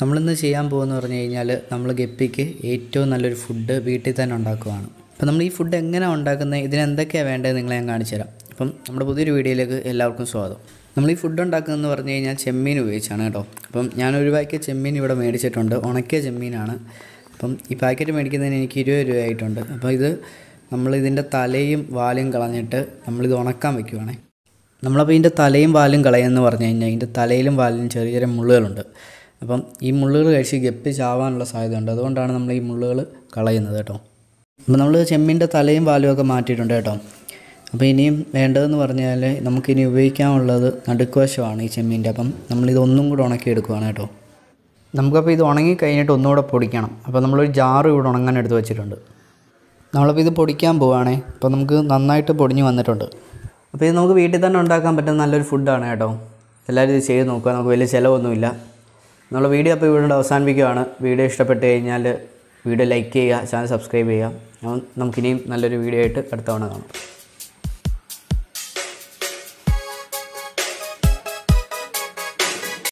നമ്മളിന്ന് ചെയ്യാൻ പോകുമെന്ന് പറഞ്ഞു കഴിഞ്ഞാൽ നമ്മൾ ഗപ്പിക്ക് ഏറ്റവും നല്ലൊരു ഫുഡ് വീട്ടിൽ തന്നെ ഉണ്ടാക്കുകയാണ് അപ്പോൾ നമ്മൾ ഈ ഫുഡ് എങ്ങനെ ഉണ്ടാക്കുന്നത് ഇതിനെന്തൊക്കെയാണ് വേണ്ടത് നിങ്ങളെ ഞാൻ കാണിച്ചു തരാം അപ്പം നമ്മുടെ പുതിയൊരു വീഡിയോയിലേക്ക് എല്ലാവർക്കും സ്വാഗതം നമ്മൾ ഈ ഫുഡ് ഉണ്ടാക്കുന്നതെന്ന് പറഞ്ഞു കഴിഞ്ഞാൽ ചെമ്മീൻ ഉപയോഗിച്ചാണ് കേട്ടോ അപ്പം ഞാൻ ഒരു പാക്കറ്റ് ചെമ്മീൻ ഇവിടെ മേടിച്ചിട്ടുണ്ട് ഉണക്കിയ ചെമ്മീനാണ് അപ്പം ഈ പാക്കറ്റ് മേടിക്കുന്നതിന് എനിക്ക് ഇരുപത് രൂപയായിട്ടുണ്ട് അപ്പോൾ ഇത് നമ്മൾ ഇതിൻ്റെ തലയും വാലും കളഞ്ഞിട്ട് നമ്മളിത് ഉണക്കാൻ വയ്ക്കുവാണേ നമ്മളപ്പോൾ ഇതിൻ്റെ തലയും വാലും കളയെന്ന് പറഞ്ഞു കഴിഞ്ഞാൽ ഇതിൻ്റെ തലയിലും വാലിലും ചെറിയ ചെറിയ മുള്ളുകളുണ്ട് അപ്പം ഈ മുള്ളുകൾ കഴിച്ച് ഗപ്പി ചാവാനുള്ള ഉണ്ട് അതുകൊണ്ടാണ് നമ്മൾ ഈ മുള്ളുകൾ കളയുന്നത് കേട്ടോ അപ്പം നമ്മൾ ചെമ്മീൻ്റെ തലയും വാലും ഒക്കെ മാറ്റിയിട്ടുണ്ട് കേട്ടോ അപ്പോൾ ഇനിയും വേണ്ടതെന്ന് പറഞ്ഞാൽ നമുക്കിനി ഉപയോഗിക്കാനുള്ളത് നടുക്കുവശമാണ് ഈ ചെമ്മീൻ്റെ അപ്പം നമ്മളിതൊന്നും കൂടെ ഉണക്കി എടുക്കുവാണ് കേട്ടോ നമുക്കപ്പോൾ ഇത് ഉണങ്ങി കഴിഞ്ഞിട്ട് ഒന്നുകൂടെ പൊടിക്കണം അപ്പോൾ നമ്മളൊരു ജാറ് ഇവിടെ ഉണങ്ങാൻ എടുത്ത് വെച്ചിട്ടുണ്ട് നമ്മളപ്പോൾ ഇത് പൊടിക്കാൻ പോവുകയാണേ അപ്പോൾ നമുക്ക് നന്നായിട്ട് പൊടിഞ്ഞ് വന്നിട്ടുണ്ട് അപ്പോൾ ഇത് നമുക്ക് വീട്ടിൽ തന്നെ ഉണ്ടാക്കാൻ പറ്റുന്ന നല്ലൊരു ഫുഡാണ് കേട്ടോ എല്ലാവരും ഇത് ചെയ്ത് നോക്കുക നമുക്ക് വലിയ ചിലവൊന്നുമില്ല നമ്മളെ വീഡിയോ അപ്പോൾ ഇവിടെ അവസാനിപ്പിക്കുകയാണ് വീഡിയോ ഇഷ്ടപ്പെട്ട് കഴിഞ്ഞാൽ വീഡിയോ ലൈക്ക് ചെയ്യുക ചാനൽ സബ്സ്ക്രൈബ് ചെയ്യുക നമുക്കിനിയും നല്ലൊരു വീഡിയോ ആയിട്ട് അടുത്തവണ കാണാം